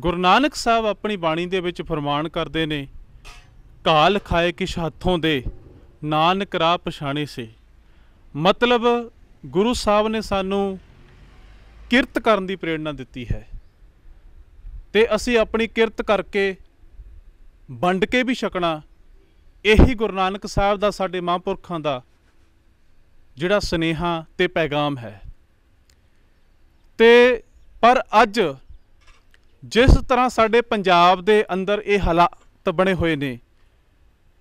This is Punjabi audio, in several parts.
ਗੁਰੂ ਨਾਨਕ ਸਾਹਿਬ ਆਪਣੀ ਬਾਣੀ ਦੇ ਵਿੱਚ ਫਰਮਾਨ ਕਰਦੇ ਨੇ ਕਾਲ ਖਾਏ ਕਿਸ ਹੱਥੋਂ ਦੇ ਨਾਨਕ ਰਾ ਪਛਾਣੇ ਸੇ ਮਤਲਬ ਗੁਰੂ ਸਾਹਿਬ ਨੇ ਸਾਨੂੰ ਕਿਰਤ ਕਰਨ ਦੀ ਪ੍ਰੇਰਣਾ ਦਿੱਤੀ ਹੈ ਤੇ ਅਸੀਂ ਆਪਣੀ ਕਿਰਤ ਕਰਕੇ ਵੰਡ ਕੇ ਵੀ ਛਕਣਾ ਇਹੀ ਗੁਰੂ ਨਾਨਕ ਸਾਹਿਬ ਦਾ ਸਾਡੇ ਮਹਾਂਪੁਰਖਾਂ ਦਾ ਜਿਹੜਾ ਸਨੇਹਾ ਤੇ ਪੈਗਾਮ ਹੈ ਤੇ ਪਰ ਅੱਜ ਜਿਸ ਤਰ੍ਹਾਂ ਸਾਡੇ ਪੰਜਾਬ ਦੇ ਅੰਦਰ ਇਹ ਹਾਲਾਤ ਬਣੇ ਹੋਏ ਨੇ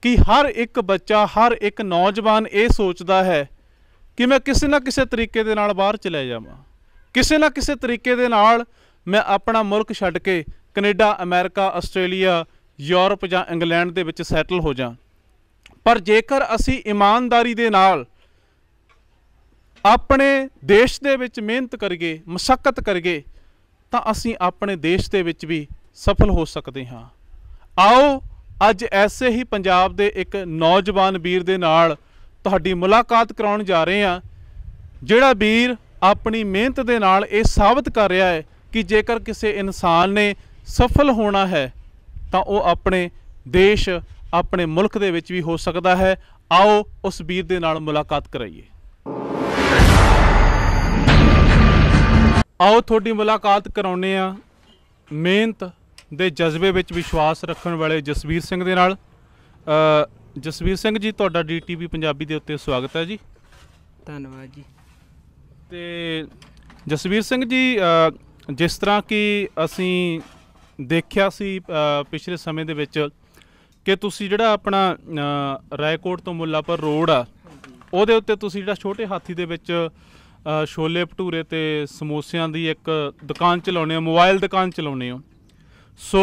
ਕਿ ਹਰ ਇੱਕ ਬੱਚਾ ਹਰ ਇੱਕ ਨੌਜਵਾਨ ਇਹ ਸੋਚਦਾ ਹੈ ਕਿ ਮੈਂ ਕਿਸੇ ਨਾ ਕਿਸੇ ਤਰੀਕੇ ਦੇ ਨਾਲ ਬਾਹਰ ਚਲੇ ਜਾਵਾਂ ਕਿਸੇ ਨਾ ਕਿਸੇ ਤਰੀਕੇ ਦੇ ਨਾਲ ਮੈਂ ਆਪਣਾ ਮੁਲਕ ਛੱਡ ਕੇ ਕੈਨੇਡਾ ਅਮਰੀਕਾ ਆਸਟ੍ਰੇਲੀਆ ਯੂਰਪ ਜਾਂ ਇੰਗਲੈਂਡ ਦੇ ਵਿੱਚ ਸੈਟਲ ਹੋ ਜਾਵਾਂ ਪਰ ਜੇਕਰ ਅਸੀਂ ਇਮਾਨਦਾਰੀ ਦੇ ਨਾਲ ਆਪਣੇ ਦੇਸ਼ ਦੇ ਵਿੱਚ ਮਿਹਨਤ ਕਰੀਏ ਮਸ਼ਕਤ ਕਰੀਏ ਤਾਂ ਅਸੀਂ ਆਪਣੇ ਦੇਸ਼ ਦੇ ਵਿੱਚ ਵੀ ਸਫਲ ਹੋ ਸਕਦੇ ਹਾਂ ਆਓ ਅੱਜ ਐਸੇ ਹੀ ਪੰਜਾਬ ਦੇ ਇੱਕ ਨੌਜਵਾਨ ਵੀਰ ਦੇ ਨਾਲ ਤੁਹਾਡੀ ਮੁਲਾਕਾਤ ਕਰਾਉਣ ਜਾ ਰਹੇ ਹਾਂ ਜਿਹੜਾ ਵੀਰ ਆਪਣੀ ਮਿਹਨਤ ਦੇ ਨਾਲ ਇਹ ਸਾਬਤ ਕਰ ਰਿਹਾ ਹੈ ਕਿ ਜੇਕਰ ਕਿਸੇ ਇਨਸਾਨ ਨੇ ਸਫਲ ਹੋਣਾ ਹੈ ਤਾਂ ਉਹ ਆਪਣੇ ਦੇਸ਼ ਆਪਣੇ ਮੁਲਕ ਦੇ ਵਿੱਚ ਵੀ ਹੋ ਸਕਦਾ ਹੈ ਆਓ ਉਸ ਵੀਰ ਦੇ ਨਾਲ ਮੁਲਾਕਾਤ ਕਰਾਈਏ ਆਓ ਤੁਹਾਡੀ ਮੁਲਾਕਾਤ ਕਰਾਉਨੇ ਆ ਮਿਹਨਤ ਦੇ ਜਜ਼ਬੇ ਵਿੱਚ ਵਿਸ਼ਵਾਸ ਰੱਖਣ ਵਾਲੇ ਜਸਵੀਰ ਸਿੰਘ ਦੇ ਨਾਲ ਜਸਵੀਰ ਸਿੰਘ ਜੀ ਤੁਹਾਡਾ ਡੀਟੀਵੀ ਪੰਜਾਬੀ ਦੇ ਉੱਤੇ ਸਵਾਗਤ ਹੈ ਜੀ ਧੰਨਵਾਦ ਜੀ ਤੇ ਜਸਵੀਰ ਸਿੰਘ ਜੀ ਜਿਸ ਤਰ੍ਹਾਂ ਕਿ ਅਸੀਂ ਦੇਖਿਆ ਸੀ ਪਿਛਲੇ ਸਮੇਂ ਦੇ ਵਿੱਚ ਕਿ ਤੁਸੀਂ ਜਿਹੜਾ ਆਪਣਾ ਰਾਏਕੋਟ ਤੋਂ ਮੁੱਲਾਪੁਰ ਰੋਡ ਆ ਉਹਦੇ ਉੱਤੇ ਤੁਸੀਂ ਜਿਹੜਾ ਛੋਟੇ ਹਾਥੀ ਦੇ ਵਿੱਚ ਛੋਲੇ ਭਟੂਰੇ ਤੇ ਸਮੋਸਿਆਂ ਦੀ ਇੱਕ ਦੁਕਾਨ ਚਲਾਉਣੇ ਆ ਮੋਬਾਈਲ ਦੁਕਾਨ ਚਲਾਉਣੇ ਆ ਸੋ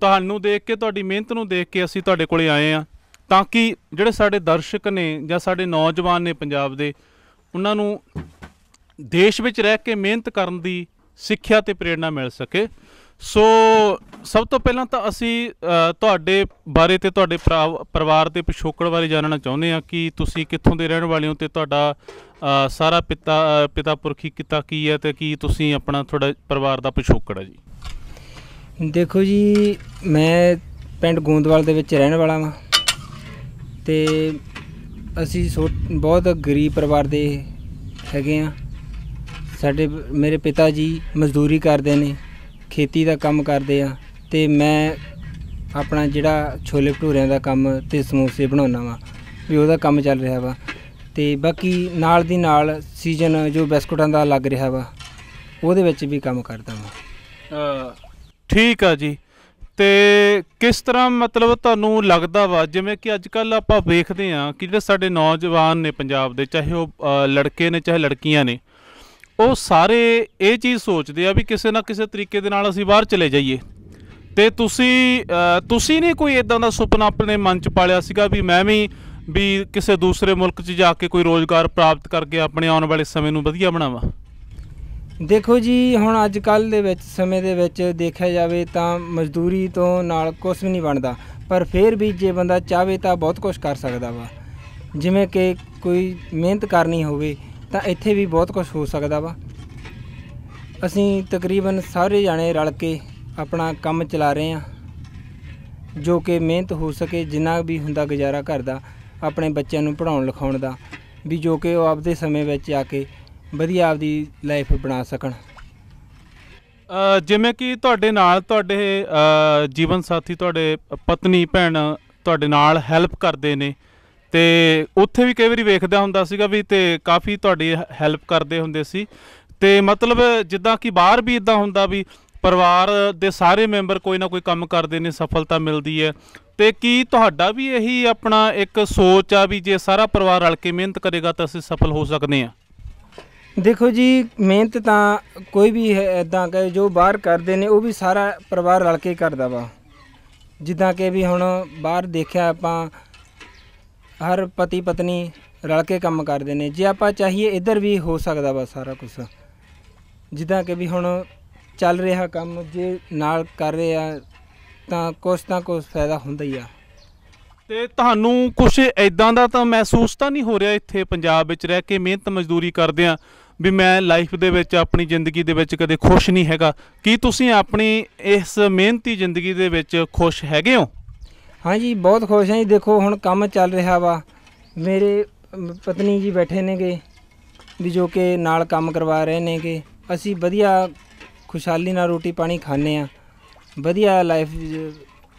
ਤੁਹਾਨੂੰ ਦੇਖ ਕੇ ਤੁਹਾਡੀ ਮਿਹਨਤ ਨੂੰ ਦੇਖ ਕੇ ਅਸੀਂ ਤੁਹਾਡੇ ਕੋਲੇ ਆਏ ਆ ਤਾਂ ਕਿ ਜਿਹੜੇ ਸਾਡੇ ਦਰਸ਼ਕ ਨੇ ਜਾਂ ਸਾਡੇ ਨੌਜਵਾਨ ਨੇ ਪੰਜਾਬ ਦੇ ਉਹਨਾਂ ਨੂੰ ਦੇਸ਼ ਵਿੱਚ ਰਹਿ ਕੇ ਮਿਹਨਤ ਕਰਨ ਦੀ ਸਿੱਖਿਆ ਤੇ ਪ੍ਰੇਰਣਾ ਮਿਲ ਸਕੇ ਸੋ ਸਭ ਤੋਂ ਪਹਿਲਾਂ ਤਾਂ ਅਸੀਂ ਤੁਹਾਡੇ ਬਾਰੇ ਤੇ ਤੁਹਾਡੇ ਪਰਿਵਾਰ ਤੇ ਪਿਛੋਕੜ ਬਾਰੇ ਜਾਣਨਾ ਚਾਹੁੰਦੇ ਹਾਂ ਕਿ ਤੁਸੀਂ ਕਿੱਥੋਂ ਦੇ ਰਹਿਣ ਵਾਲੇ ਹੋ ਤੇ ਤੁਹਾਡਾ ਸਾਰਾ ਪਿਤਾ ਪਿਤਾ ਪੁਰਖੀ ਕਿਤਾ ਕੀ ਹੈ ਤੇ ਕੀ ਤੁਸੀਂ ਆਪਣਾ ਤੁਹਾਡਾ ਪਰਿਵਾਰ ਦਾ ਪਿਛੋਕੜ ਹੈ ਜੀ ਦੇਖੋ ਜੀ ਮੈਂ ਪਿੰਡ ਗੋਂਦਵਾਲ ਦੇ ਵਿੱਚ ਰਹਿਣ ਵਾਲਾ ਹਾਂ ਤੇ ਅਸੀਂ ਬਹੁਤ ਗਰੀਬ ਪਰਿਵਾਰ ਦੇ ਹੈਗੇ ਆ ਸਾਡੇ ਮੇਰੇ ਪਿਤਾ ਜੀ ਮਜ਼ਦੂਰੀ ਕਰਦੇ ਨੇ ਖੇਤੀ ਦਾ ਕੰਮ ਕਰਦੇ ਆ ਤੇ ਮੈਂ ਆਪਣਾ ਜਿਹੜਾ ਛੋਲੇ ਭਟੂਰਿਆਂ ਦਾ ਕੰਮ ਤੇ ਸਮੋਸੇ ਬਣਾਉਣਾ ਵਾ ਵੀ ਉਹਦਾ ਕੰਮ ਚੱਲ ਰਿਹਾ ਵਾ ਤੇ ਬਾਕੀ ਨਾਲ ਦੀ ਨਾਲ ਸੀਜ਼ਨ ਜੋ ਬਿਸਕੁਟਾਂ ਦਾ ਲੱਗ ਰਿਹਾ ਵਾ ਉਹਦੇ ਵਿੱਚ ਵੀ ਕੰਮ ਕਰਦਾ ਵਾ ਠੀਕ ਆ ਜੀ ਤੇ ਕਿਸ ਤਰ੍ਹਾਂ ਮਤਲਬ ਤੁਹਾਨੂੰ ਲੱਗਦਾ ਵਾ ਜਿਵੇਂ ਕਿ ਅੱਜ ਕੱਲ ਆਪਾਂ ਵੇਖਦੇ ਆ ਕਿ ਜਿਹੜੇ ਸਾਡੇ ਨੌਜਵਾਨ ਨੇ ਪੰਜਾਬ ਦੇ ਚਾਹੇ ਉਹ ਲੜਕੇ ਨੇ ਚਾਹੇ ਲੜਕੀਆਂ ਨੇ ਉਹ ਸਾਰੇ ਇਹ ਚੀਜ਼ ਸੋਚਦੇ ਆ ਵੀ ਕਿਸੇ ਨਾ ਕਿਸੇ ਤਰੀਕੇ ਦੇ ਨਾਲ ਅਸੀਂ ਬਾਹਰ ਚਲੇ ਜਾਈਏ ਤੇ ਤੁਸੀਂ ਤੁਸੀਂ ਨੇ ਕੋਈ ਇਦਾਂ ਦਾ ਸੁਪਨਾ ਆਪਣੇ ਮਨ ਚ ਪਾਲਿਆ ਸੀਗਾ ਵੀ ਮੈਂ ਵੀ ਵੀ ਕਿਸੇ ਦੂਸਰੇ ਮੁਲਕ 'ਚ ਜਾ ਕੇ ਕੋਈ ਰੋਜ਼ਗਾਰ ਪ੍ਰਾਪਤ ਕਰਕੇ ਆਪਣੇ ਆਉਣ ਵਾਲੇ ਸਮੇਂ ਨੂੰ ਵਧੀਆ ਬਣਾਵਾਂ ਦੇਖੋ ਜੀ ਹੁਣ ਅੱਜ ਕੱਲ ਦੇ ਵਿੱਚ ਸਮੇਂ ਦੇ ਵਿੱਚ ਦੇਖਿਆ ਜਾਵੇ ਤਾਂ ਮਜ਼ਦੂਰੀ ਤੋਂ ਨਾਲ ਕੁਝ ਵੀ ਨਹੀਂ ਬਣਦਾ ਪਰ ਫਿਰ ਵੀ ਜੇ ਬੰਦਾ ਚਾਹੇ ਤਾਂ ਬਹੁਤ ਕੁਝ ਕਰ ਸਕਦਾ ਵਾ ਜਿਵੇਂ ਕਿ ਕੋਈ ਮਿਹਨਤ ਕਰਨੀ ਹੋਵੇ ਤਾਂ ਇੱਥੇ ਵੀ ਬਹੁਤ ਕੁਝ ਹੋ ਸਕਦਾ ਵਾ ਅਸੀਂ ਤਕਰੀਬਨ ਸਾਰੇ ਜਾਣੇ ਰਲ ਕੇ ਆਪਣਾ ਕੰਮ ਚਲਾ ਰਹੇ ਆ ਜੋ ਕਿ ਮਿਹਨਤ ਹੋ ਸਕੇ ਜਿੰਨਾ ਵੀ ਹੁੰਦਾ ਗੁਜ਼ਾਰਾ ਘਰ ਦਾ ਆਪਣੇ ਬੱਚਿਆਂ ਨੂੰ ਪੜਾਉਣ ਲਿਖਾਉਣ ਦਾ ਵੀ ਜੋ ਕਿ ਉਹ ਆਪਦੇ ਸਮੇਂ ਵਿੱਚ ਆ ਕੇ ਵਧੀਆ ਆਪਦੀ ਲਾਈਫ ਬਣਾ ਸਕਣ ਜਿਵੇਂ ਕਿ ਤੁਹਾਡੇ ਨਾਲ ਤੁਹਾਡੇ ਜੀਵਨ ਸਾਥੀ ਤੁਹਾਡੇ ਪਤਨੀ ਭੈਣ ਤੁਹਾਡੇ ਨਾਲ ਹੈਲਪ ਕਰਦੇ ਨੇ ਤੇ ਉੱਥੇ ਵੀ ਕਈ ਵਾਰੀ ਵੇਖਦਾ ਹੁੰਦਾ ਸੀਗਾ ਵੀ ਤੇ ਕਾਫੀ ਤੁਹਾਡੀ ਹੈਲਪ ਕਰਦੇ ਹੁੰਦੇ ਸੀ ਤੇ ਮਤਲਬ ਜਿੱਦਾਂ ਕਿ ਬਾਹਰ ਵੀ ਇਦਾਂ ਹੁੰਦਾ ਵੀ ਪਰਿਵਾਰ ਦੇ ਸਾਰੇ ਮੈਂਬਰ ਕੋਈ ਨਾ ਕੋਈ ਕੰਮ ਕਰਦੇ ਨੇ ਸਫਲਤਾ ਮਿਲਦੀ ਹੈ ਤੇ ਕੀ ਤੁਹਾਡਾ ਵੀ ਇਹੀ ਆਪਣਾ ਇੱਕ ਸੋਚ ਆ ਵੀ ਜੇ ਸਾਰਾ ਪਰਿਵਾਰ ਰਲ ਕੇ ਮਿਹਨਤ ਕਰੇਗਾ ਤਾਂ ਅਸੀਂ ਸਫਲ ਹੋ ਸਕਦੇ ਹਾਂ ਦੇਖੋ ਜੀ ਮਿਹਨਤ ਤਾਂ ਕੋਈ ਵੀ ਇਦਾਂ ਕਹੇ ਜੋ ਬਾਹਰ ਕਰਦੇ ਨੇ ਉਹ ਵੀ ਸਾਰਾ ਪਰਿਵਾਰ ਰਲ ਕੇ ਕਰਦਾ ਵਾ ਜਿੱਦਾਂ ਕਿ ਵੀ ਹੁਣ ਬਾਹਰ ਦੇਖਿਆ ਆਪਾਂ ਹਰ ਪਤੀ ਪਤਨੀ ਰਲ ਕੇ ਕੰਮ ਕਰਦੇ ਨੇ ਜੇ ਆਪਾਂ ਚਾਹੀਏ ਇੱਧਰ ਵੀ ਹੋ ਸਕਦਾ ਵਾ ਸਾਰਾ ਕੁਝ ਜਿੱਦਾਂ ਕਿ ਵੀ ਹੁਣ ਚੱਲ ਰਿਹਾ ਕੰਮ ਜੇ ਨਾਲ ਕਰ ਰਹੇ ਆ ਤਾਂ ਕੁਛ ਤਾਂ ਕੁਛ ਫਾਇਦਾ ਹੁੰਦਾ ਹੀ ਆ ਤੇ ਤੁਹਾਨੂੰ ਕੁਝ ਐਦਾਂ ਦਾ ਤਾਂ ਮਹਿਸੂਸ ਤਾਂ ਨਹੀਂ ਹੋ ਰਿਹਾ ਇੱਥੇ ਪੰਜਾਬ ਵਿੱਚ ਰਹਿ ਕੇ ਮਿਹਨਤ ਮਜ਼ਦੂਰੀ ਕਰਦੇ ਆ ਵੀ ਮੈਂ ਲਾਈਫ ਦੇ ਵਿੱਚ ਆਪਣੀ ਜ਼ਿੰਦਗੀ ਦੇ ਵਿੱਚ ਕਦੇ ਖੁਸ਼ ਨਹੀਂ ਹੈਗਾ ਕੀ ਤੁਸੀਂ ਆਪਣੀ ਇਸ ਮਿਹਨਤੀ ਜ਼ਿੰਦਗੀ ਦੇ ਵਿੱਚ ਖੁਸ਼ ਹੈਗੇ ਹੋ ਹਾਂਜੀ ਬਹੁਤ ਖੁਸ਼ ਹਾਂ ਜੀ ਦੇਖੋ ਹੁਣ ਕੰਮ ਚੱਲ ਰਿਹਾ ਵਾ ਮੇਰੇ ਪਤਨੀ ਜੀ ਬੈਠੇ ਨੇਗੇ ਵੀ ਜੋ ਕਿ ਨਾਲ ਕੰਮ ਕਰਵਾ ਰਹੇ ਨੇਗੇ ਅਸੀਂ ਵਧੀਆ ਖੁਸ਼ਹਾਲੀ ਨਾਲ ਰੋਟੀ ਪਾਣੀ ਖਾਣੇ ਆ ਵਧੀਆ ਲਾਈਫ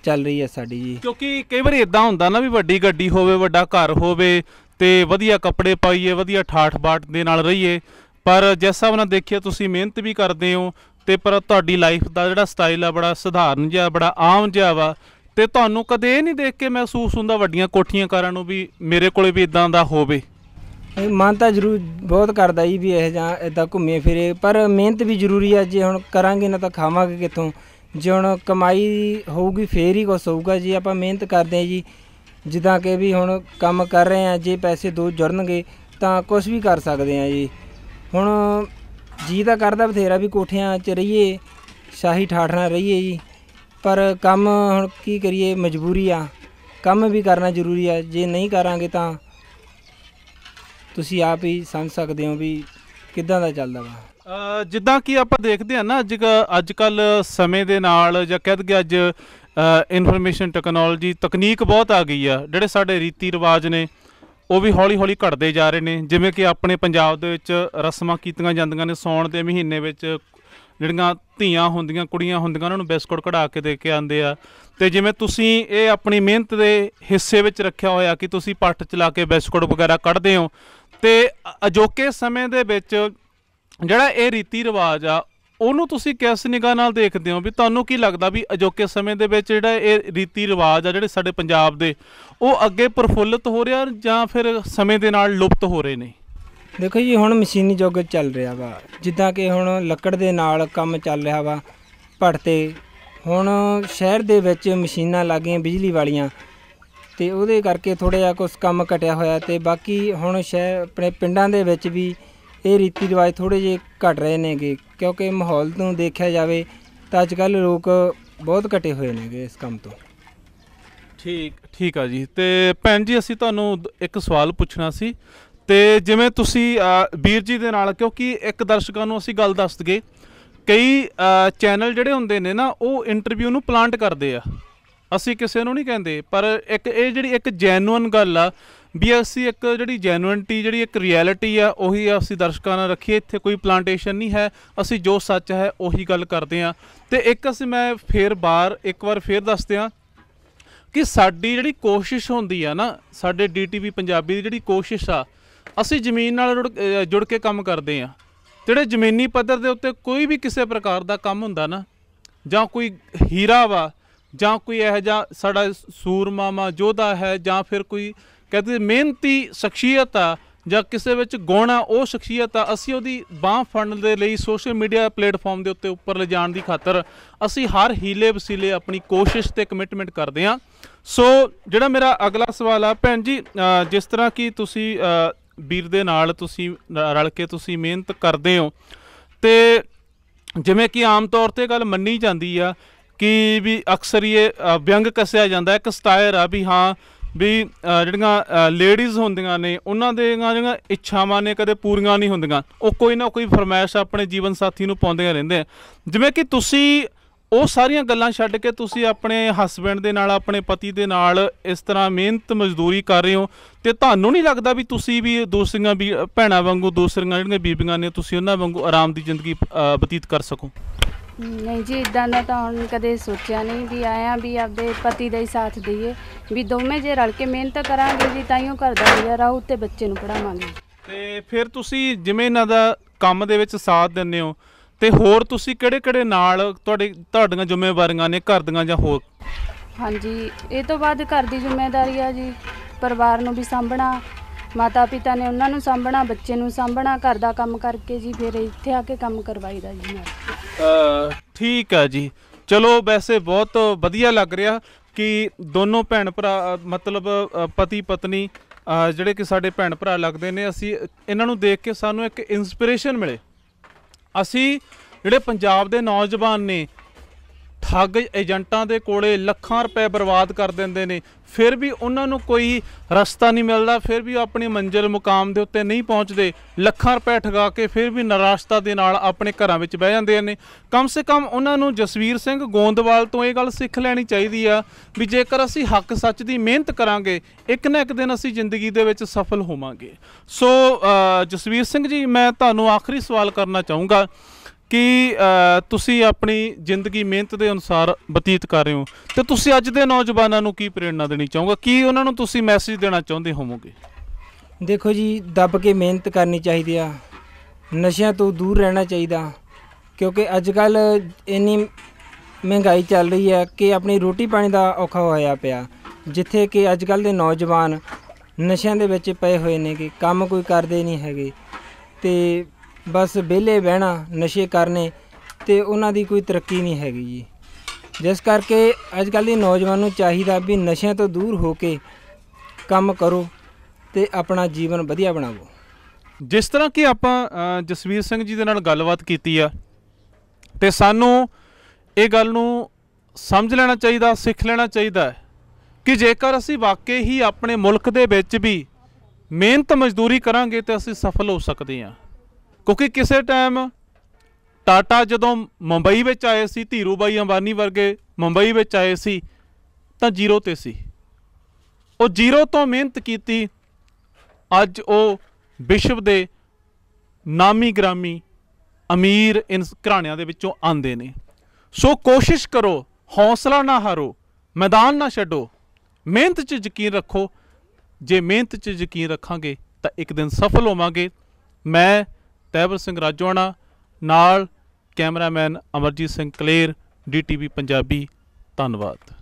ਚੱਲ ਰਹੀ ਹੈ ਸਾਡੀ ਜੀ ਕਿਉਂਕਿ ਕਈ ਵਾਰੀ ਇਦਾਂ ਹੁੰਦਾ ਨਾ ਵੀ ਵੱਡੀ ਗੱਡੀ ਹੋਵੇ ਵੱਡਾ ਘਰ ਹੋਵੇ ਤੇ ਵਧੀਆ ਕੱਪੜੇ ਪਾਈਏ ਵਧੀਆ ਠਾਠ ਬਾਠ ਦੇ ਨਾਲ ਰਹੀਏ ਪਰ ਜੈਸਾ ਉਹਨਾਂ ਦੇਖਿਆ ਤੁਸੀਂ ਮਿਹਨਤ ਵੀ ਕਰਦੇ ਹੋ ਤੇ ਪਰ ਤੁਹਾਡੀ ਲਾਈਫ ਦਾ ਜਿਹੜਾ ਸਟਾਈਲ ਆ ਬੜਾ ਸਧਾਰਨ ਜਿਹਾ ਬੜਾ ਆਮ ਜਿਹਾ ਵਾ ਤੇ ਤੁਹਾਨੂੰ ਕਦੇ ਇਹ ਨਹੀਂ ਦੇਖ ਕੇ ਮਹਿਸੂਸ ਹੁੰਦਾ ਵੱਡੀਆਂ ਕੋਠੀਆਂ ਕਾਰਾਂ ਨੂੰ ਵੀ ਮੇਰੇ ਕੋਲੇ ਵੀ ਇਦਾਂ ਦਾ ਹੋਵੇ ਇਹ ਮਨ ਤਾਂ ਜ਼ਰੂਰ ਬਹੁਤ ਕਰਦਾ ਜੀ ਵੀ ਇਹ ਜਾਂ ਇਦਾਂ ਘੁੰਮੇ ਫਿਰੇ ਪਰ ਮਿਹਨਤ ਵੀ ਜ਼ਰੂਰੀ ਆ ਜੇ ਹੁਣ ਕਰਾਂਗੇ ਨਾ ਤਾਂ ਖਾਵਾਂਗੇ ਕਿੱਥੋਂ ਜੇ ਹੁਣ ਕਮਾਈ ਹੋਊਗੀ ਫੇਰ ਹੀ ਕੁਝ ਹੋਊਗਾ ਜੀ ਆਪਾਂ ਮਿਹਨਤ ਕਰਦੇ ਆ ਜੀ ਜਿੱਦਾਂ ਕਿ ਵੀ ਹੁਣ ਕੰਮ ਕਰ ਰਹੇ ਆ ਜੇ ਪੈਸੇ ਦੋ ਜੁੜਨਗੇ ਤਾਂ ਕੁਝ ਵੀ ਕਰ ਸਕਦੇ ਆ ਜੀ ਹੁਣ ਜੀ ਤਾਂ ਕਰਦਾ ਬਥੇਰਾ ਵੀ ਕੋਠਿਆਂ 'ਚ ਰਹੀਏ ਸ਼ਾਹੀ ਠਾਠ ਰਹੀਏ ਜੀ ਪਰ ਕੰਮ ਹੁਣ ਕੀ ਕਰੀਏ ਮਜਬੂਰੀ ਆ ਕੰਮ ਵੀ ਕਰਨਾ ਜ਼ਰੂਰੀ ਆ ਜੇ ਨਹੀਂ ਕਰਾਂਗੇ ਤਾਂ ਤੁਸੀਂ ਆਪ ਹੀ ਸਮਝ ਸਕਦੇ ਹੋ ਵੀ ਕਿੱਦਾਂ ਦਾ ਚੱਲਦਾ ਵਾ ਅ, ਜਿੱਦਾਂ ਕਿ ਆਪਾਂ ਦੇਖਦੇ ਆ ਨਾ ਅੱਜ ਅੱਜ ਕੱਲ ਸਮੇਂ ਦੇ ਨਾਲ ਜਾਂ ਕਹਿ ਦਈਏ ਅੱਜ ਇਨਫੋਰਮੇਸ਼ਨ ਟੈਕਨੋਲੋਜੀ ਤਕਨੀਕ ਬਹੁਤ ਆ ਗਈ ਆ ਜਿਹੜੇ ਸਾਡੇ ਰੀਤੀ ਰਿਵਾਜ ਨੇ ਉਹ ਵੀ ਹੌਲੀ-ਹੌਲੀ ਘਟਦੇ ਜਾ ਰਹੇ ਨੇ ਜਿਵੇਂ ਕਿ ਆਪਣੇ ਪੰਜਾਬ ਦੇ ਵਿੱਚ ਰਸਮਾਂ ਕੀਤੀਆਂ ਜਾਂਦੀਆਂ ਨੇ ਸੌਣ ਦੇ ਮਹੀਨੇ ਵਿੱਚ ਜਿਹੜੀਆਂ ਧੀਆਂ ਹੁੰਦੀਆਂ ਕੁੜੀਆਂ ਹੁੰਦੀਆਂ ਉਹਨਾਂ ਨੂੰ ਬਿਸਕੁਟ ਕਢਾ ਕੇ ਦੇ ਕੇ ਆਂਦੇ ਆ ਤੇ ਜਿਵੇਂ ਤੁਸੀਂ ਇਹ ਆਪਣੀ ਮਿਹਨਤ ਦੇ ਹਿੱਸੇ ਵਿੱਚ ਰੱਖਿਆ ਹੋਇਆ ਕਿ ਤੁਸੀਂ ਪੱਟ ਚਲਾ ਕੇ ਬਿਸਕੁਟ ਵਗੈਰਾ ਕੱਢਦੇ ਹੋ ਤੇ ਅਜੋਕੇ ਸਮੇਂ ਦੇ ਵਿੱਚ ਜਿਹੜਾ ਇਹ ਰੀਤੀ ਰਿਵਾਜ ਆ ਉਹਨੂੰ ਤੁਸੀਂ ਕਿਸ ਨਿਗਾਹ ਨਾਲ ਦੇਖਦੇ ਹੋ ਵੀ ਤੁਹਾਨੂੰ ਕੀ ਲੱਗਦਾ ਵੀ ਅਜੋਕੇ ਸਮੇਂ ਦੇ ਵਿੱਚ ਜਿਹੜਾ ਇਹ ਰੀਤੀ ਰਿਵਾਜ ਆ ਜਿਹੜੇ ਸਾਡੇ ਪੰਜਾਬ ਦੇ ਉਹ ਅੱਗੇ ਪਰਫੁੱਲਤ ਹੋ ਰਿਹਾ ਜਾਂ ਫਿਰ ਸਮੇਂ ਦੇ ਨਾਲ ਲੁਪਤ ਹੋ ਰਹੇ ਨੇ ਦੇਖੋ ਜੀ ਹੁਣ ਮਸ਼ੀਨੀ ਯੁੱਗ ਚੱਲ ਰਿਹਾ ਵਾ ਜਿੱਦਾਂ ਕਿ ਹੁਣ ਲੱਕੜ ਦੇ ਨਾਲ ਕੰਮ ਚੱਲ ਰਿਹਾ ਵਾ ਪੜਤੇ ਹੁਣ ਸ਼ਹਿਰ ਦੇ ਵਿੱਚ ਮਸ਼ੀਨਾਂ ਲੱਗ ਗਈਆਂ ਬਿਜਲੀ ਵਾਲੀਆਂ ਤੇ ਉਹਦੇ ਕਰਕੇ ਥੋੜਾ ਜਿਹਾ ਕੁਝ ਕੰਮ ਘਟਿਆ ਹੋਇਆ ਤੇ ਬਾਕੀ ਹੁਣ ਸ਼ਹਿਰ ਆਪਣੇ ਪਿੰਡਾਂ ਦੇ ਵਿੱਚ ਵੀ ਇਹ ਰੀਤੀ ਰਿਵਾਜ ਥੋੜੇ ਜਿਹੇ ਘਟ ਰਹੇ ਨੇਗੇ ਕਿਉਂਕਿ ਮਾਹੌਲ ਨੂੰ ਦੇਖਿਆ ਜਾਵੇ ਤਾਂ ਅੱਜ ਕੱਲ ਲੋਕ ਬਹੁਤ ਘਟੇ ਹੋਏ ਨੇਗੇ ਇਸ ਕੰਮ ਤੋਂ ਠੀਕ ਠੀਕ ਆ ਜੀ ਤੇ ਭੈਣ ਜੀ ਅਸੀਂ ਤੁਹਾਨੂੰ ਇੱਕ ਸਵਾਲ ਪੁੱਛਣਾ ਸੀ ਤੇ ਜਿਵੇਂ ਤੁਸੀਂ ਵੀਰ ਜੀ ਦੇ ਨਾਲ ਕਿਉਂਕਿ ਇੱਕ ਦਰਸ਼ਕਾਂ ਨੂੰ ਅਸੀਂ ਗੱਲ ਦੱਸ ਦਗੇ ਕਈ ਚੈਨਲ ਜਿਹੜੇ ਹੁੰਦੇ ਨੇ ਨਾ ਉਹ ਇੰਟਰਵਿਊ ਨੂੰ ਪਲਾਂਟ ਕਰਦੇ ਆ ਅਸੀਂ ਕਿਸੇ ਨੂੰ ਨਹੀਂ ਕਹਿੰਦੇ ਪਰ ਇੱਕ ਇਹ ਜਿਹੜੀ ਇੱਕ ਜੈਨੂਇਨ ਗੱਲ ਆ ਵੀ ਅਸੀਂ ਇੱਕ ਜਿਹੜੀ ਜੈਨੂਇਨਟੀ ਜਿਹੜੀ ਇੱਕ ਰਿਐਲਿਟੀ ਆ ਉਹੀ ਅਸੀਂ ਦਰਸ਼ਕਾਂ ਨਾਲ ਰੱਖੀਏ ਇੱਥੇ ਕੋਈ ਪਲਾਂਟੇਸ਼ਨ ਨਹੀਂ ਹੈ ਅਸੀਂ ਜੋ ਸੱਚ ਹੈ ਉਹੀ ਗੱਲ ਕਰਦੇ ਆ ਤੇ ਇੱਕ ਅਸੀਂ ਮੈਂ ਫੇਰ ਬਾਰ ਇੱਕ ਵਾਰ ਫੇਰ ਦੱਸਦੇ ਆ ਕਿ ਸਾਡੀ ਜਿਹੜੀ ਕੋਸ਼ਿਸ਼ ਹੁੰਦੀ ਆ ਨਾ ਸਾਡੇ ਡੀਟੀਵੀ ਪੰਜਾਬੀ ਦੀ ਜਿਹੜੀ ਕੋਸ਼ਿਸ਼ ਆ ਅਸੀਂ ਜ਼ਮੀਨ ਨਾਲ ਜੁੜ ਕੇ ਕੰਮ ਕਰਦੇ ਆ ਜਿਹੜੇ ਜ਼ਮੀਨੀ ਪੱਧਰ ਦੇ ਉੱਤੇ ਕੋਈ ਵੀ ਕਿਸੇ ਪ੍ਰਕਾਰ ਦਾ ਕੰਮ ਹੁੰਦਾ ਨਾ ਜਾਂ ਕੋਈ ਹੀਰਾ ਵਾ ਜਾਂ ਕੋਈ ਇਹ ਜਾਂ ਸਾਡਾ ਸੂਰਮਾ ਮਾ ਜੋਧਾ ਹੈ ਜਾਂ ਫਿਰ ਕੋਈ ਕਹਿੰਦੇ ਮਿਹਨਤੀ ਸ਼ਖਸੀਅਤ ਆ ਜਾਂ ਕਿਸੇ ਵਿੱਚ ਗੁਣ ਆ ਉਹ ਸ਼ਖਸੀਅਤ ਆ ਅਸੀਂ ਉਹਦੀ ਬਾਹ ਫੜਨ ਦੇ ਲਈ ਸੋਸ਼ਲ ਮੀਡੀਆ ਪਲੇਟਫਾਰਮ ਦੇ ਉੱਤੇ ਉੱਪਰ ਲਿਜਾਣ ਦੀ ਖਾਤਰ ਅਸੀਂ ਹਰ ਹੀਲੇ ਵਸੀਲੇ ਆਪਣੀ ਕੋਸ਼ਿਸ਼ ਤੇ ਕਮਿਟਮੈਂਟ ਕਰਦੇ ਆ ਸੋ ਜਿਹੜਾ ਮੇਰਾ ਅਗਲਾ ਸਵਾਲ ਆ ਭੈਣ ਜੀ ਜਿਸ ਤਰ੍ਹਾਂ ਕਿ ਤੁਸੀਂ ਵੀਰ ਦੇ ਨਾਲ ਤੁਸੀਂ ਰਲ ਕੇ ਤੁਸੀਂ ਮਿਹਨਤ ਕਰਦੇ ਹੋ ਤੇ ਜਿਵੇਂ ਕਿ ਆਮ ਤੌਰ ਤੇ ਗੱਲ ਮੰਨੀ ਜਾਂਦੀ ਆ ਕਿ ਵੀ ਅਕਸਰ ਇਹ ਵਿਅੰਗ ਕੱਸਿਆ ਜਾਂਦਾ ਇੱਕ ਸਟਾਇਰ ਆ ਵੀ ਹਾਂ ਵੀ ਜਿਹੜੀਆਂ ਲੇਡੀਜ਼ ਹੁੰਦੀਆਂ ਨੇ ਉਹਨਾਂ ਦੇ ਜਿਹੜੀਆਂ ਇੱਛਾਵਾਂ ਨੇ ਕਦੇ ਪੂਰੀਆਂ ਨਹੀਂ ਹੁੰਦੀਆਂ ਉਹ ਕੋਈ ਨਾ ਕੋਈ ਫਰਮਾਇਸ਼ ਆਪਣੇ ਜੀਵਨ ਸਾਥੀ ਨੂੰ ਪਾਉਂਦੇ ਰਹਿੰਦੇ ਆ ਜਿਵੇਂ ਕਿ ਤੁਸੀਂ ਉਹ ਸਾਰੀਆਂ ਗੱਲਾਂ ਛੱਡ ਕੇ ਤੁਸੀਂ ਆਪਣੇ ਹਸਬੰਡ ਦੇ ਨਾਲ ਆਪਣੇ ਪਤੀ ਦੇ ਨਾਲ ਇਸ ਤਰ੍ਹਾਂ ਮਿਹਨਤ ਮਜ਼ਦੂਰੀ ਕਰ ਰਹੇ ਹੋ ਤੇ ਤੁਹਾਨੂੰ ਨਹੀਂ ਲੱਗਦਾ ਵੀ ਤੁਸੀਂ ਵੀ ਦੂਸਰੀਆਂ ਵੀ ਭੈਣਾਂ ਵਾਂਗੂ ਦੂਸਰੀਆਂ ਜਿਹੜੀਆਂ ਬੀਬੀਆਂ ਨੇ ਤੁਸੀਂ ਉਹਨਾਂ ਵਾਂਗੂ ਆਰਾਮ ਦੀ ਜ਼ਿੰਦਗੀ ਬਤੀਤ ਕਰ ਸਕੋ ਨਹੀਂ ਜੀ ਇਦਾਂ ਦਾ ਤਾਂ ਹੁਣ ਕਦੇ ਸੋਚਿਆ ਨਹੀਂ ਵੀ ਆਇਆ ਵੀ ਆਪਦੇ ਪਤੀ ਦਾ ਹੀ ਸਾਥ ਦਈਏ ਵੀ ਦੋਵੇਂ ਜੇ ਰਲ ਕੇ ਮਿਹਨਤ ਕਰਾਂਗੇ ਜੀ ਤਾਂ ਹੀ ਉਹ ਘਰ ਦਾ ਗੁਜ਼ਾਰਾ ਤੇ ਬੱਚੇ ਨੂੰ ਪੜਾਵਾਂਗੇ ਤੇ ਫਿਰ ਤੁਸੀਂ ਜਿਵੇਂ ਇਹਨਾਂ ਦਾ ਕੰਮ ਦੇ ਵਿੱਚ ਸਾਥ ਦਿੰਦੇ ਹੋ ਤੇ ਹੋਰ ਤੁਸੀਂ ਕਿਹੜੇ ਕਿਹੜੇ ਨਾਲ ਤੁਹਾਡੇ ਤੁਹਾਡੀਆਂ ਜ਼ਿੰਮੇਵਾਰੀਆਂ ਨੇ ਘਰ ਦੀਆਂ ਜਾਂ ਹੋਰ ਹਾਂਜੀ ਇਹ ਤੋਂ ਬਾਅਦ ਘਰ ਦੀ ਜ਼ਿੰਮੇਵਾਰੀ ਆ ਜੀ ਪਰਿਵਾਰ ਨੂੰ ਵੀ ਸਾਂਭਣਾ ਮਾਤਾ ਪਿਤਾ ਨੇ ਉਹਨਾਂ ਨੂੰ ਸਾਂਭਣਾ ਬੱਚੇ ਨੂੰ ਸਾਂਭਣਾ ਘਰ ਦਾ ਕੰਮ ਕਰਕੇ ਜੀ ਫਿਰ ਇੱਥੇ ਆ ਕੇ ਕੰਮ ਕਰਵਾਈਦਾ ਜੀ ਮੈਂ ਠੀਕ ਆ ਜੀ ਚਲੋ ਵੈਸੇ ਬਹੁਤ ਵਧੀਆ ਲੱਗ ਰਿਹਾ ਕਿ ਦੋਨੋਂ ਭੈਣ ਭਰਾ ਮਤਲਬ ਪਤੀ ਪਤਨੀ ਜਿਹੜੇ ਕਿ ਸਾਡੇ ਭੈਣ ਭਰਾ ਲੱਗਦੇ ਨੇ ਅਸੀਂ ਇਹਨਾਂ ਨੂੰ ਦੇਖ ਕੇ ਸਾਨੂੰ ਇੱਕ ਇਨਸਪੀਰੇਸ਼ਨ ਮਿਲੇ ਅਸੀਂ ਜਿਹੜੇ ਪੰਜਾਬ ਦੇ ਨੌਜਵਾਨ ਨੇ ਠੱਗ ਏਜੰਟਾਂ ਦੇ ਕੋਲੇ ਲੱਖਾਂ ਰੁਪਏ ਬਰਬਾਦ ਕਰ ਦਿੰਦੇ ਨੇ ਫਿਰ ਵੀ ਉਹਨਾਂ ਨੂੰ ਕੋਈ ਰਸਤਾ ਨਹੀਂ ਮਿਲਦਾ ਫਿਰ ਵੀ ਉਹ ਆਪਣੀ ਮੰਜ਼ਿਲ ਮੁਕਾਮ ਦੇ ਉੱਤੇ ਨਹੀਂ ਪਹੁੰਚਦੇ ਲੱਖਾਂ ਰੁਪਏ ਠਗਾ ਕੇ ਫਿਰ ਵੀ ਨਰਾਸ਼ਤਾ ਦੇ ਨਾਲ ਆਪਣੇ ਘਰਾਂ ਵਿੱਚ ਬਹਿ ਜਾਂਦੇ ਨੇ ਕਮ ਸੇ ਕਮ ਉਹਨਾਂ ਨੂੰ ਜਸਵੀਰ ਸਿੰਘ ਗੋਂਦਵਾਲ ਤੋਂ ਇਹ ਗੱਲ ਸਿੱਖ ਲੈਣੀ ਚਾਹੀਦੀ ਆ ਵੀ ਜੇਕਰ ਅਸੀਂ ਹੱਕ ਸੱਚ ਦੀ ਮਿਹਨਤ ਕਰਾਂਗੇ ਇੱਕ ਨਾ ਇੱਕ ਦਿਨ ਅਸੀਂ ਜ਼ਿੰਦਗੀ ਦੇ ਵਿੱਚ ਸਫਲ ਹੋਵਾਂਗੇ ਸੋ ਜਸਵੀਰ ਸਿੰਘ ਜੀ ਮੈਂ ਤੁਹਾਨੂੰ ਆਖਰੀ ਸਵਾਲ ਕਰਨਾ ਚਾਹੂੰਗਾ ਕਿ ਤੁਸੀਂ ਆਪਣੀ ਜ਼ਿੰਦਗੀ ਮਿਹਨਤ ਦੇ ਅਨੁਸਾਰ ਬਤੀਤ ਕਰ ਰਹੇ ਹੋ ਤੇ ਤੁਸੀਂ ਅੱਜ ਦੇ ਨੌਜਵਾਨਾਂ ਨੂੰ ਕੀ ਪ੍ਰੇਰਣਾ ਦੇਣੀ ਚਾਹੋਗਾ ਕੀ ਉਹਨਾਂ ਨੂੰ ਤੁਸੀਂ ਮੈਸੇਜ ਦੇਣਾ ਚਾਹੁੰਦੇ ਹੋਵੋਗੇ ਦੇਖੋ ਜੀ ਦੱਬ ਕੇ ਮਿਹਨਤ ਕਰਨੀ ਚਾਹੀਦੀ ਆ ਨਸ਼ਿਆਂ ਤੋਂ ਦੂਰ ਰਹਿਣਾ ਚਾਹੀਦਾ ਕਿਉਂਕਿ ਅੱਜ ਕੱਲ ਇੰਨੀ ਮਹਿੰਗਾਈ ਚੱਲ ਰਹੀ ਹੈ ਕਿ ਆਪਣੀ ਰੋਟੀ ਪਾਣੀ ਦਾ ਔਖਾ ਹੋਇਆ ਪਿਆ ਜਿੱਥੇ ਕਿ ਅੱਜ ਕੱਲ ਦੇ ਨੌਜਵਾਨ ਨਸ਼ਿਆਂ ਦੇ ਵਿੱਚ ਪਏ ਹੋਏ ਨੇ ਕਿ ਕੰਮ ਕੋਈ ਕਰਦੇ ਨਹੀਂ ਹੈਗੇ ਤੇ ਬਸ ਵਿਹਲੇ ਬਹਿਣਾ ਨਸ਼ੇ ਕਰਨੇ ਤੇ ਉਹਨਾਂ ਦੀ ਕੋਈ ਤਰੱਕੀ ਨਹੀਂ ਹੈਗੀ ਜੀ ਜਿਸ ਕਰਕੇ ਅੱਜ ਕੱਲ੍ਹ ਦੇ ਨੌਜਵਾਨ ਨੂੰ ਚਾਹੀਦਾ ਵੀ ਨਸ਼ਿਆਂ ਤੋਂ ਦੂਰ ਹੋ ਕੇ ਕੰਮ ਕਰੋ ਤੇ ਆਪਣਾ ਜੀਵਨ ਵਧੀਆ ਬਣਾਓ ਜਿਸ ਤਰ੍ਹਾਂ ਕਿ ਆਪਾਂ ਜਸਵੀਰ ਸਿੰਘ ਜੀ ਦੇ ਨਾਲ ਗੱਲਬਾਤ ਕੀਤੀ ਆ ਤੇ ਸਾਨੂੰ ਇਹ ਗੱਲ ਨੂੰ ਸਮਝ ਲੈਣਾ ਚਾਹੀਦਾ ਸਿੱਖ ਲੈਣਾ ਚਾਹੀਦਾ ਕਿ ਜੇਕਰ ਅਸੀਂ ਵਾਕਈ ਹੀ ਆਪਣੇ ਮੁਲਕ ਦੇ ਵਿੱਚ ਵੀ ਮਿਹਨਤ ਮਜ਼ਦੂਰੀ ਕਰਾਂਗੇ ਤੇ ਅਸੀਂ ਸਫਲ ਹੋ ਸਕਦੇ ਹਾਂ ਕਿਉਂਕਿ ਕਿਸੇ ਟਾਈਮ ਟਾਟਾ ਜਦੋਂ ਮੁੰਬਈ ਵਿੱਚ ਆਏ ਸੀ ਧੀਰੂਬਾਈ ਅੰਬਾਨੀ ਵਰਗੇ ਮੁੰਬਈ ਵਿੱਚ ਆਏ ਸੀ ਤਾਂ ਜ਼ੀਰੋ ਤੇ ਸੀ ਉਹ ਜ਼ੀਰੋ ਤੋਂ ਮਿਹਨਤ ਕੀਤੀ ਅੱਜ ਉਹ ਵਿਸ਼ਵ ਦੇ ਨਾਮੀ ਗ੍ਰਾਮੀ ਅਮੀਰ ਇਨ ਘਰਾਣਿਆਂ ਦੇ ਵਿੱਚੋਂ ਆਂਦੇ ਨੇ ਸੋ ਕੋਸ਼ਿਸ਼ ਕਰੋ ਹੌਸਲਾ ਨਾ ਹਾਰੋ ਮੈਦਾਨ ਨਾ ਛੱਡੋ ਮਿਹਨਤ 'ਚ ਯਕੀਨ ਰੱਖੋ ਜੇ ਮਿਹਨਤ 'ਚ ਯਕੀਨ ਰੱਖਾਂਗੇ ਤਾਂ ਇੱਕ ਦਿਨ ਸਫਲ ਹੋਵਾਂਗੇ ਮੈਂ ਤੈਵਰ ਸਿੰਘ ਰਾਜੋਣਾ ਨਾਲ ਕੈਮਰਾਮੈਨ ਅਮਰਜੀਤ ਸਿੰਘ ਕਲੇਰ ਡੀਟੀਵੀ ਪੰਜਾਬੀ ਧੰਨਵਾਦ